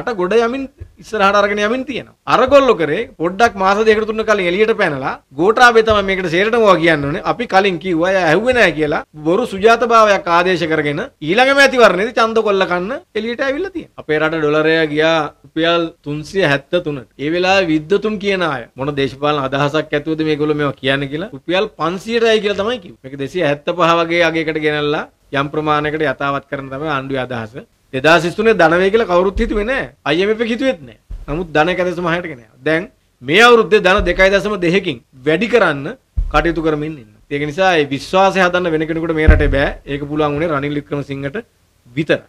රට ගොඩ යමින් ඉස්සරහට අරගෙන යමින් තියෙනවා. අරගොල්ලෝ කරේ පොඩ්ඩක් මාස දෙකකට තුන කලින් එළියට පැනලා ගෝඨාභය තමයි මේකට සේරටමවා කියන්නේ. අපි කලින් කිව්වා එයා ඇහුවේ නැහැ කියලා බොරු සුජාතභාවයක් ආදේශ කරගෙන ඊළඟ මැතිවරණයේදී ඡන්ද කොල්ල කන්න එළියට ඇවිල්ලා තියෙනවා. අපේ රට ඩොලරය ගියා රුපියල් 373ට. ඒ වෙලාවේ විද්වතුන් කියන අය මොන දේශපාලන අදහසක් ඇතුවද මේගොල්ලෝ මේවා කියන්නේ කියලා රුපියල් 500ටයි කියලා තමයි කිව්වේ. මේක 275 වගේ අගයකට ගෙනල්ලා යම් ප්‍රමාණයකට යථාවත් කරන තමයි ආණ්ඩුවේ අදහස. 2023 ධනවේ කියලා කවුරුත් හිතුවේ නැහැ. IMF එක හිතුවෙත් නැහැ. නමුත් ධන 1.6ට ගෙන යනවා. දැන් මේ අවුරුද්දේ ධන 2.2කින් වැඩි කරන්න කටයුතු කරමින් ඉන්න. ඒක නිසා ඒ විශ්වාසය හදන්න වෙන කෙනෙකුට මේ රටේ බෑ. ඒක පුළුවන් උනේ රනිල් වික්‍රමසිංහට විතරයි.